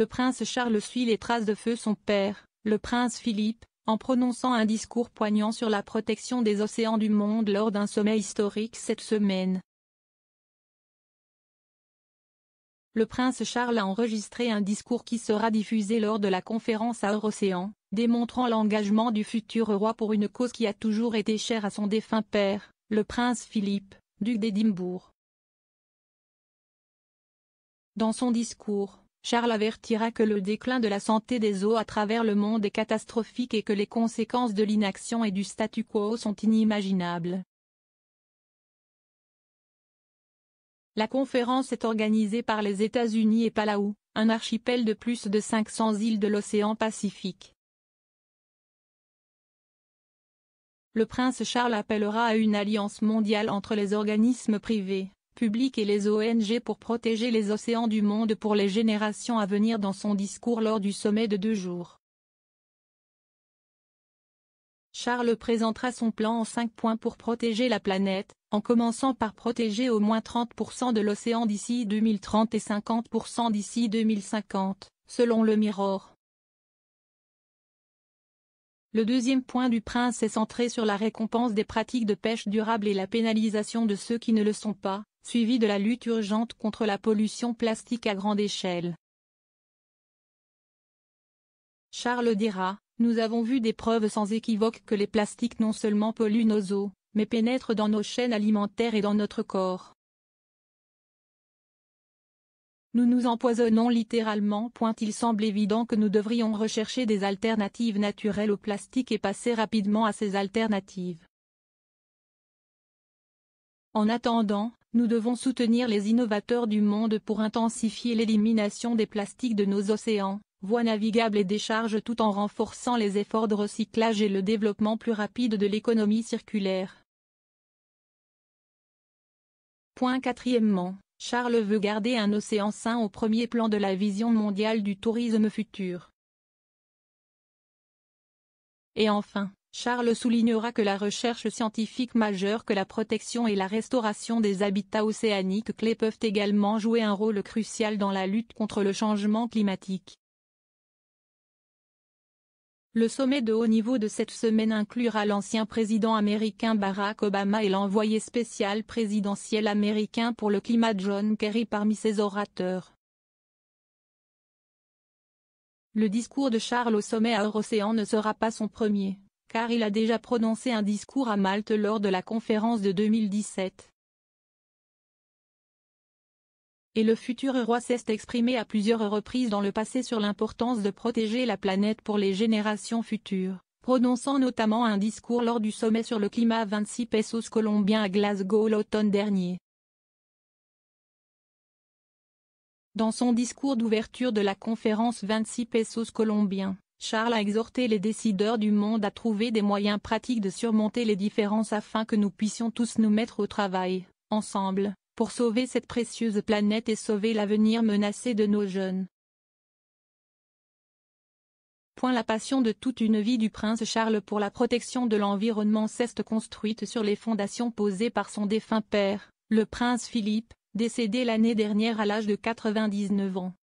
le prince Charles suit les traces de feu son père, le prince Philippe, en prononçant un discours poignant sur la protection des océans du monde lors d'un sommet historique cette semaine. Le prince Charles a enregistré un discours qui sera diffusé lors de la conférence à Eurocéan, démontrant l'engagement du futur roi pour une cause qui a toujours été chère à son défunt père, le prince Philippe, duc d'Édimbourg. Dans son discours, Charles avertira que le déclin de la santé des eaux à travers le monde est catastrophique et que les conséquences de l'inaction et du statu quo sont inimaginables. La conférence est organisée par les États-Unis et Palau, un archipel de plus de 500 îles de l'océan Pacifique. Le prince Charles appellera à une alliance mondiale entre les organismes privés, public et les ONG pour protéger les océans du monde pour les générations à venir dans son discours lors du sommet de deux jours. Charles présentera son plan en cinq points pour protéger la planète, en commençant par protéger au moins 30% de l'océan d'ici 2030 et 50% d'ici 2050, selon le Mirror. Le deuxième point du prince est centré sur la récompense des pratiques de pêche durable et la pénalisation de ceux qui ne le sont pas, suivi de la lutte urgente contre la pollution plastique à grande échelle. Charles dira, nous avons vu des preuves sans équivoque que les plastiques non seulement polluent nos eaux, mais pénètrent dans nos chaînes alimentaires et dans notre corps. Nous nous empoisonnons littéralement. point Il semble évident que nous devrions rechercher des alternatives naturelles au plastique et passer rapidement à ces alternatives. En attendant, nous devons soutenir les innovateurs du monde pour intensifier l'élimination des plastiques de nos océans, voies navigables et décharges tout en renforçant les efforts de recyclage et le développement plus rapide de l'économie circulaire. Point quatrièmement, Charles veut garder un océan sain au premier plan de la vision mondiale du tourisme futur. Et enfin, Charles soulignera que la recherche scientifique majeure que la protection et la restauration des habitats océaniques clés peuvent également jouer un rôle crucial dans la lutte contre le changement climatique. Le sommet de haut niveau de cette semaine inclura l'ancien président américain Barack Obama et l'envoyé spécial présidentiel américain pour le climat John Kerry parmi ses orateurs. Le discours de Charles au sommet à Eurocéan ne sera pas son premier car il a déjà prononcé un discours à Malte lors de la conférence de 2017. Et le futur roi s'est exprimé à plusieurs reprises dans le passé sur l'importance de protéger la planète pour les générations futures, prononçant notamment un discours lors du sommet sur le climat 26 pesos colombiens à Glasgow l'automne dernier. Dans son discours d'ouverture de la conférence 26 pesos colombiens, Charles a exhorté les décideurs du monde à trouver des moyens pratiques de surmonter les différences afin que nous puissions tous nous mettre au travail, ensemble, pour sauver cette précieuse planète et sauver l'avenir menacé de nos jeunes. Point la passion de toute une vie du prince Charles pour la protection de l'environnement ceste construite sur les fondations posées par son défunt père, le prince Philippe, décédé l'année dernière à l'âge de 99 ans.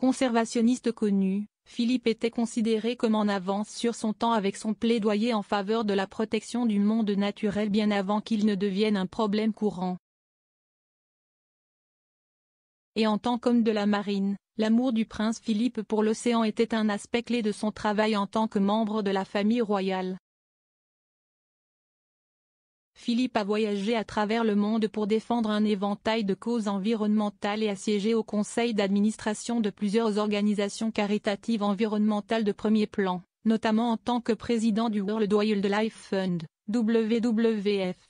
Conservationniste connu, Philippe était considéré comme en avance sur son temps avec son plaidoyer en faveur de la protection du monde naturel bien avant qu'il ne devienne un problème courant. Et en tant qu'homme de la marine, l'amour du prince Philippe pour l'océan était un aspect clé de son travail en tant que membre de la famille royale. Philippe a voyagé à travers le monde pour défendre un éventail de causes environnementales et a siégé au conseil d'administration de plusieurs organisations caritatives environnementales de premier plan, notamment en tant que président du World Wildlife Fund, WWF.